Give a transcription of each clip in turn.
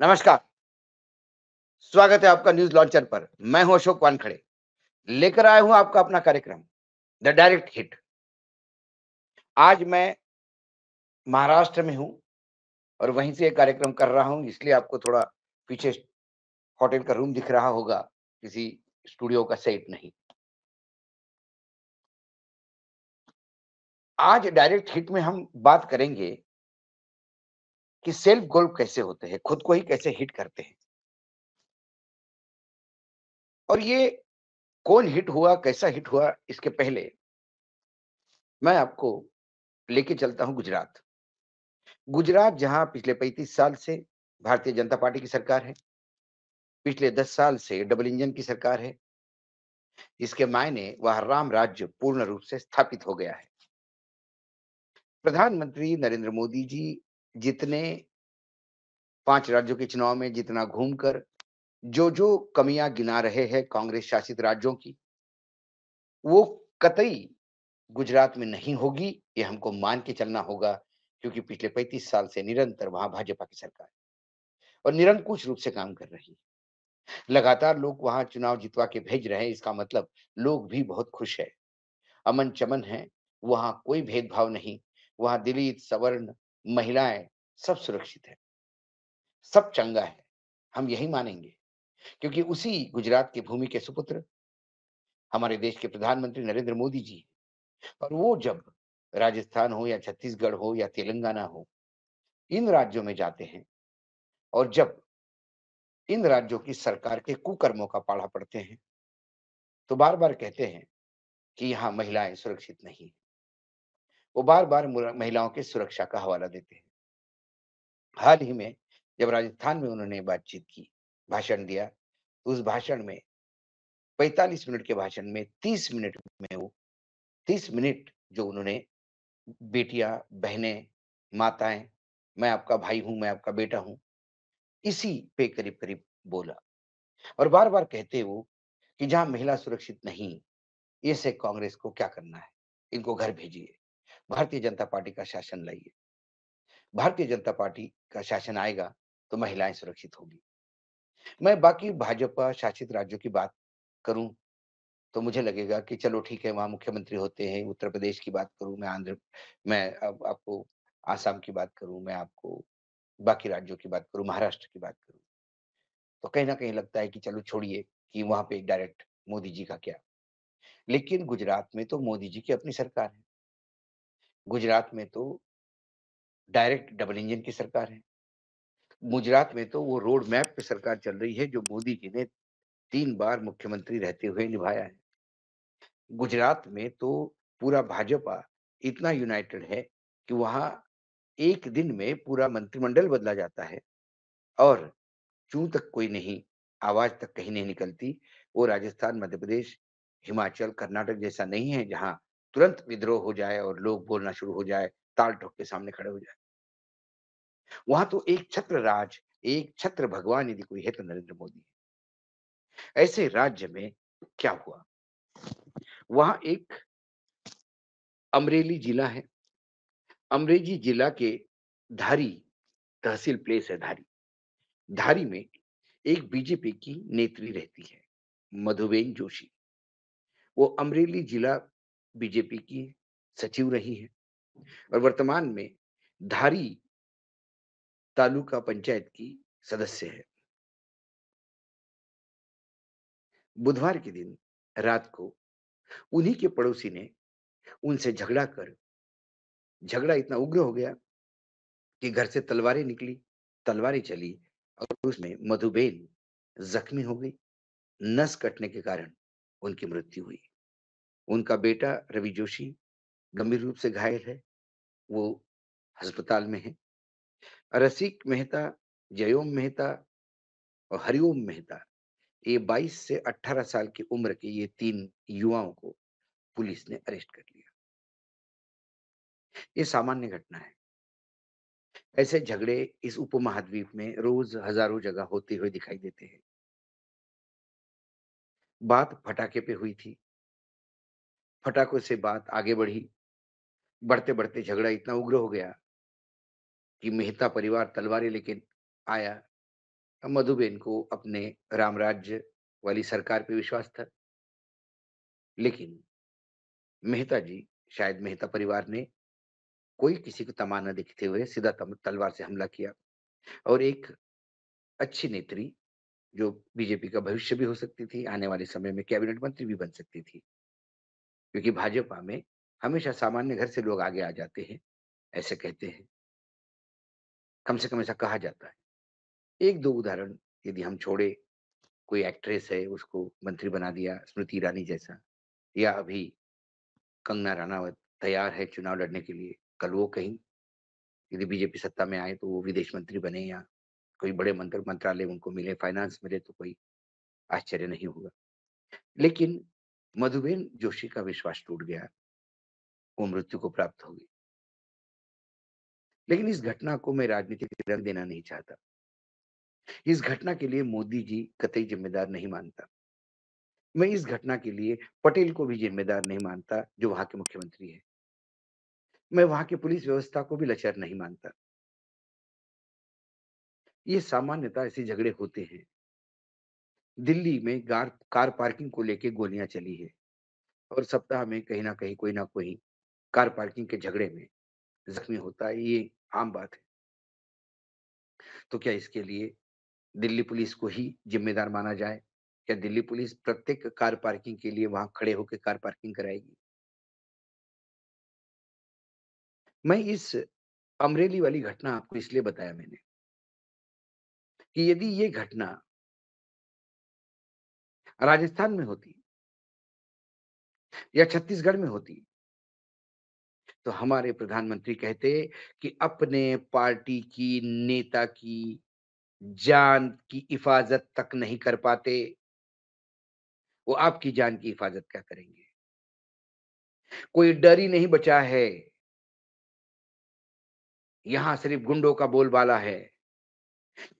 नमस्कार स्वागत है आपका न्यूज लॉन्चर पर मैं हूं अशोक वानखड़े लेकर आया हूं आपका अपना कार्यक्रम द डायरेक्ट हिट आज मैं महाराष्ट्र में हूं और वहीं से कार्यक्रम कर रहा हूं इसलिए आपको थोड़ा पीछे होटल का रूम दिख रहा होगा किसी स्टूडियो का सेट नहीं आज डायरेक्ट हिट में हम बात करेंगे कि सेल्फ गोल कैसे होते हैं खुद को ही कैसे हिट करते हैं और ये कौन हिट हुआ कैसा हिट हुआ इसके पहले मैं आपको लेके चलता हूं गुजरात गुजरात जहां पिछले 35 साल से भारतीय जनता पार्टी की सरकार है पिछले 10 साल से डबल इंजन की सरकार है जिसके मायने वह राम राज्य पूर्ण रूप से स्थापित हो गया है प्रधानमंत्री नरेंद्र मोदी जी जितने पांच राज्यों के चुनाव में जितना घूमकर जो जो कमियां गिना रहे हैं कांग्रेस शासित राज्यों की वो कतई गुजरात में नहीं होगी ये हमको मान के चलना होगा क्योंकि पिछले 35 साल से निरंतर वहां भाजपा की सरकार और निरंकुश रूप से काम कर रही है लगातार लोग वहां चुनाव जीतवा के भेज रहे हैं इसका मतलब लोग भी बहुत खुश है अमन चमन है वहां कोई भेदभाव नहीं वहां दलित सवर्ण महिलाएं सब सुरक्षित है सब चंगा है हम यही मानेंगे क्योंकि उसी गुजरात की भूमि के सुपुत्र हमारे देश के प्रधानमंत्री नरेंद्र मोदी जी और वो जब राजस्थान हो या छत्तीसगढ़ हो या तेलंगाना हो इन राज्यों में जाते हैं और जब इन राज्यों की सरकार के कुकर्मों का पाढ़ा पड़ते हैं तो बार बार कहते हैं कि यहां महिलाएं सुरक्षित नहीं वो बार बार महिलाओं के सुरक्षा का हवाला देते हैं हाल ही में जब राजस्थान में उन्होंने बातचीत की भाषण दिया तो उस भाषण में 45 मिनट के भाषण में 30 मिनट में वो 30 मिनट जो उन्होंने बेटियां बहनें माताएं मैं आपका भाई हूं मैं आपका बेटा हूं इसी पे करीब करीब बोला और बार बार कहते वो कि जहां महिला सुरक्षित नहीं ऐसे कांग्रेस को क्या करना है इनको घर भेजिए भारतीय जनता पार्टी का शासन लाइए भारतीय जनता पार्टी का शासन आएगा तो महिलाएं सुरक्षित होगी मैं बाकी भाजपा शासित राज्यों की बात करूं तो मुझे लगेगा कि चलो ठीक है वहां मुख्यमंत्री होते हैं उत्तर प्रदेश की बात करूं मैं आंध्र मैं अब आपको आसाम की बात करूं मैं आपको बाकी राज्यों की बात करूं महाराष्ट्र की बात करूं तो कहीं ना कहीं लगता है कि चलो छोड़िए कि वहां पे डायरेक्ट मोदी जी का क्या लेकिन गुजरात में तो मोदी जी की अपनी सरकार है गुजरात में तो डायरेक्ट डबल इंजन की सरकार है गुजरात में तो वो रोड मैप पे सरकार चल रही है जो मोदी जी ने तीन बार मुख्यमंत्री रहते हुए निभाया है गुजरात में तो पूरा भाजपा इतना यूनाइटेड है कि वहाँ एक दिन में पूरा मंत्रिमंडल बदला जाता है और चू तक कोई नहीं आवाज तक कहीं नहीं निकलती वो राजस्थान मध्य प्रदेश हिमाचल कर्नाटक जैसा नहीं है जहाँ तुरंत विद्रोह हो जाए और लोग बोलना शुरू हो जाए ताल ठोक के सामने खड़े हो जाए वहां तो एक छत्र राज एक छत्र भगवान यदि कोई है तो नरेंद्र मोदी है ऐसे राज्य में क्या हुआ वहां एक अमरेली जिला है अमरेली जिला के धारी तहसील प्लेस है धारी धारी में एक बीजेपी की नेत्री रहती है मधुबेन जोशी वो अमरेली जिला बीजेपी की सचिव रही हैं और वर्तमान में धारी तालुका पंचायत की सदस्य है बुधवार के दिन रात को उन्हीं के पड़ोसी ने उनसे झगड़ा कर झगड़ा इतना उग्र हो गया कि घर से तलवारें निकली तलवारें चली और उसमें मधुबेन जख्मी हो गई नस कटने के कारण उनकी मृत्यु हुई उनका बेटा रवि जोशी गंभीर रूप से घायल है वो अस्पताल में है रसिक मेहता जयोम मेहता और हरिओम मेहता ये 22 से 18 साल की उम्र के ये तीन युवाओं को पुलिस ने अरेस्ट कर लिया ये सामान्य घटना है ऐसे झगड़े इस उपमहाद्वीप में रोज हजारों जगह होते हुए दिखाई देते हैं बात फटाके पे हुई थी फटाकों से बात आगे बढ़ी बढ़ते बढ़ते झगड़ा इतना उग्र हो गया कि मेहता परिवार तलवारें लेके आया मधुबेन को अपने रामराज्य वाली सरकार पे विश्वास था लेकिन मेहता जी शायद मेहता परिवार ने कोई किसी को तमा न देखते हुए सीधा तलवार से हमला किया और एक अच्छी नेत्री जो बीजेपी का भविष्य भी हो सकती थी आने वाले समय में कैबिनेट मंत्री भी बन सकती थी क्योंकि भाजपा में हमेशा सामान्य घर से लोग आगे आ जाते हैं ऐसे कहते हैं कम से कम ऐसा कहा जाता है एक दो उदाहरण यदि हम छोड़े कोई एक्ट्रेस है उसको मंत्री बना दिया स्मृति ईरानी जैसा या अभी कंगना रानावत तैयार है चुनाव लड़ने के लिए कल वो कहीं यदि बीजेपी सत्ता में आए तो वो विदेश मंत्री बने या कोई बड़े मंत्र मंत्रालय उनको मिले फाइनेंस मिले तो कोई आश्चर्य नहीं होगा लेकिन मधुबेन जोशी का विश्वास टूट गया वो मृत्यु को प्राप्त हो गई लेकिन इस घटना को मैं राजनीति रंग देना नहीं चाहता इस घटना के लिए मोदी जी कतई जिम्मेदार नहीं मानता मैं इस घटना के लिए पटेल को भी जिम्मेदार नहीं मानता जो वहां के मुख्यमंत्री है मैं वहां की पुलिस व्यवस्था को भी लचर नहीं मानता ये सामान्यता ऐसे झगड़े होते हैं दिल्ली में गार, कार पार्किंग को लेके गोलियां चली है और सप्ताह में कहीं ना कहीं कोई ना कोई कार पार्किंग के झगड़े में जख्मी होता है ये आम बात है तो क्या इसके लिए दिल्ली पुलिस को ही जिम्मेदार माना जाए क्या दिल्ली पुलिस प्रत्येक कार पार्किंग के लिए वहां खड़े होकर कार पार्किंग कराएगी मैं इस अमरेली वाली घटना आपको इसलिए बताया मैंने कि यदि ये घटना राजस्थान में होती या छत्तीसगढ़ में होती तो हमारे प्रधानमंत्री कहते कि अपने पार्टी की नेता की जान की हिफाजत तक नहीं कर पाते वो आपकी जान की हिफाजत क्या करेंगे कोई डर ही नहीं बचा है यहां सिर्फ गुंडों का बोलबाला है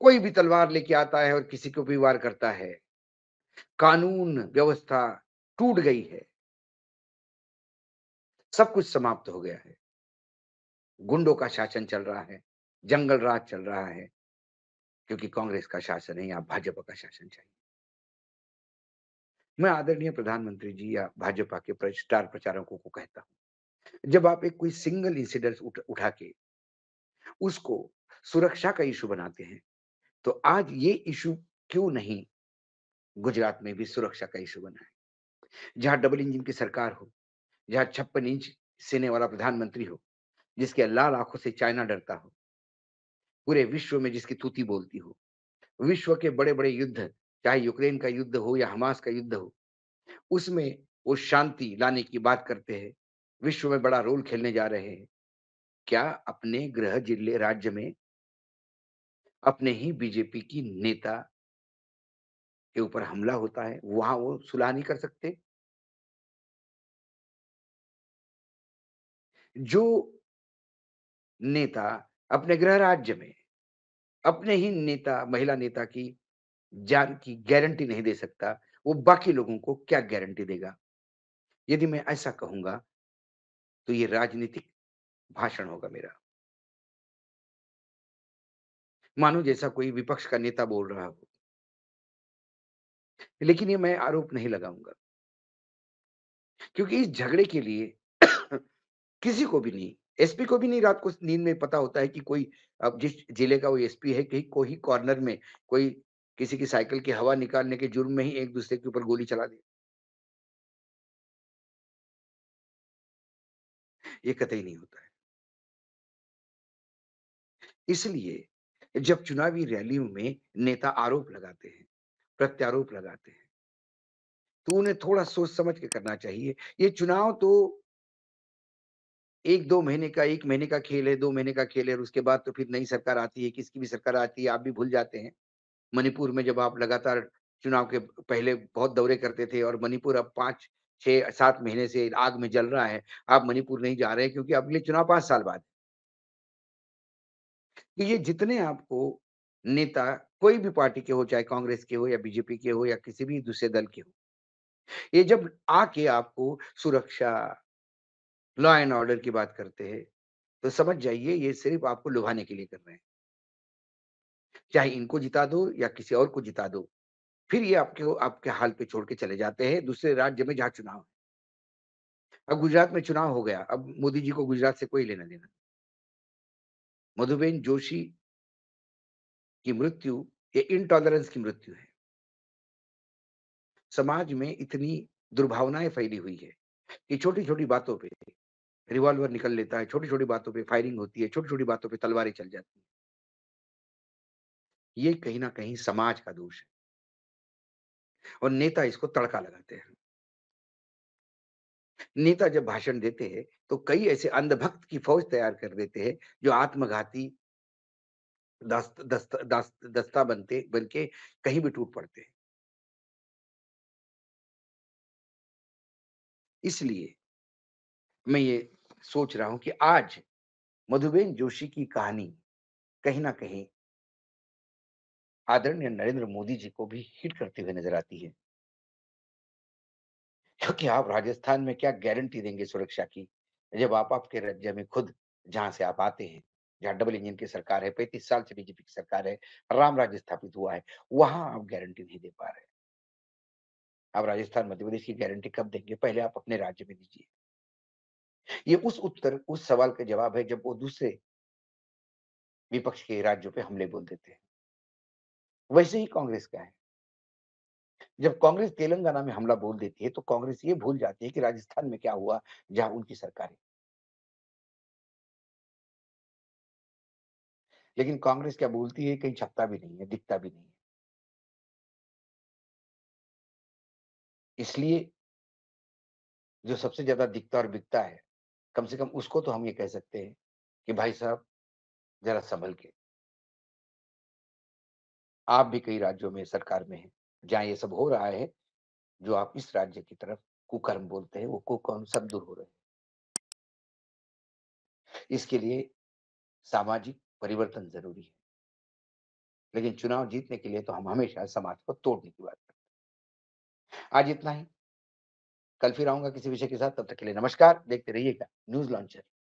कोई भी तलवार लेके आता है और किसी को भी वार करता है कानून व्यवस्था टूट गई है सब कुछ समाप्त हो गया है गुंडों का शासन चल रहा है जंगल राज चल रहा है क्योंकि कांग्रेस का शासन है या भाजपा का शासन चाहिए मैं आदरणीय प्रधानमंत्री जी या भाजपा के स्टार प्रचारकों को कहता हूं जब आप एक कोई सिंगल इंसिडेंट उठ, उठा के उसको सुरक्षा का इशू बनाते हैं तो आज ये इशू क्यों नहीं गुजरात में भी सुरक्षा का इशू बना है जहां डबल इंजन की सरकार हो जहां छप्पन इंच सेने वाला प्रधानमंत्री हो जिसके लाल आंखों से चाइना डरता हो पूरे विश्व में जिसकी तूती बोलती हो विश्व के बड़े बड़े युद्ध चाहे यूक्रेन का युद्ध हो या हमास का युद्ध हो उसमें वो शांति लाने की बात करते हैं विश्व में बड़ा रोल खेलने जा रहे हैं क्या अपने गृह जिले राज्य में अपने ही बीजेपी की नेता के ऊपर हमला होता है वहां वो सुलह नहीं कर सकते जो नेता अपने गृह राज्य में अपने ही नेता महिला नेता की जान की गारंटी नहीं दे सकता वो बाकी लोगों को क्या गारंटी देगा यदि मैं ऐसा कहूंगा तो ये राजनीतिक भाषण होगा मेरा मानो जैसा कोई विपक्ष का नेता बोल रहा हो लेकिन ये मैं आरोप नहीं लगाऊंगा क्योंकि इस झगड़े के लिए किसी को भी नहीं एसपी को भी नहीं रात को नींद में पता होता है कि कोई अब जिस जिले का वो एसपी है कहीं कोई कॉर्नर में कोई किसी की साइकिल की हवा निकालने के जुर्म में ही एक दूसरे के ऊपर गोली चला दे ये कतई नहीं होता है इसलिए जब चुनावी रैलियों में नेता आरोप लगाते हैं प्रत्यारोप लगाते हैं तो उन्हें थोड़ा सोच समझ के करना चाहिए ये चुनाव तो एक दो महीने का एक महीने का खेल है दो महीने का खेल है और उसके बाद तो फिर नई सरकार आती है किसकी भी सरकार आती है आप भी भूल जाते हैं मणिपुर में जब आप लगातार चुनाव के पहले बहुत दौरे करते थे और मणिपुर अब पांच छह सात महीने से आग में जल रहा है आप मणिपुर नहीं जा रहे क्योंकि अगले चुनाव पांच साल बाद तो ये जितने आपको नेता कोई भी पार्टी के हो चाहे कांग्रेस के हो या बीजेपी के हो या किसी भी दूसरे दल के हो ये जब आके आपको सुरक्षा लॉ एंड ऑर्डर की बात करते हैं तो समझ जाइए ये सिर्फ आपको लुभाने के लिए कर रहे हैं चाहे इनको जिता दो या किसी और को जिता दो फिर ये आपके आपके हाल पे छोड़ के चले जाते हैं दूसरे राज्य में जहां चुनाव है अब गुजरात में चुनाव हो गया अब मोदी जी को गुजरात से कोई लेना देना मधुबेन जोशी की मृत्यु ये इनटॉलरेंस की मृत्यु है समाज में इतनी दुर्भावनाएं फैली हुई है कि छोटी छोटी बातों पे रिवॉल्वर निकल लेता है छोटी छोटी बातों पे फायरिंग होती है छोटी छोटी बातों पे तलवारें चल जाती है ये कहीं ना कहीं समाज का दोष है और नेता इसको तड़का लगाते हैं नेता जब भाषण देते हैं तो कई ऐसे अंधभक्त की फौज तैयार कर देते हैं जो आत्मघाती दस्त, दस्त, दस्त, दस्ता बनते बन के कहीं भी टूट पड़ते हैं इसलिए मैं ये सोच रहा हूं कि आज मधुबेन जोशी की कहानी कहीं ना कहीं आदरणीय नरेंद्र मोदी जी को भी हिट करते हुए नजर आती है क्योंकि आप राजस्थान में क्या गारंटी देंगे सुरक्षा की जब आप आपके राज्य में खुद जहां से आप आते हैं जहाँ डबल इंजन की सरकार है पैंतीस साल से बीजेपी की सरकार है राम राज्य स्थापित हुआ है वहां आप गारंटी नहीं दे पा रहे आप राजस्थान मध्य प्रदेश की गारंटी कब देंगे पहले आप अपने राज्य में दीजिए ये उस उत्तर उस सवाल का जवाब है जब वो दूसरे विपक्ष के राज्यों पे हमले बोल देते हैं वैसे ही कांग्रेस का है जब कांग्रेस तेलंगाना में हमला बोल देती है तो कांग्रेस ये भूल जाती है कि राजस्थान में क्या हुआ जहां उनकी सरकारें लेकिन कांग्रेस क्या बोलती है कहीं छपता भी नहीं है दिखता भी नहीं है इसलिए जो सबसे ज्यादा दिखता और बिकता है कम से कम उसको तो हम ये कह सकते हैं कि भाई साहब जरा संभल के आप भी कई राज्यों में सरकार में हैं जहां ये सब हो रहा है जो आप इस राज्य की तरफ कुकर्म बोलते हैं वो कुकर्म सब दूर हो रहे हैं इसके लिए सामाजिक परिवर्तन जरूरी है लेकिन चुनाव जीतने के लिए तो हम हमेशा समाज को तोड़ने की बात करते आज इतना ही कल फिर आऊंगा किसी विषय के साथ तब तक के लिए नमस्कार देखते रहिएगा न्यूज लॉन्चर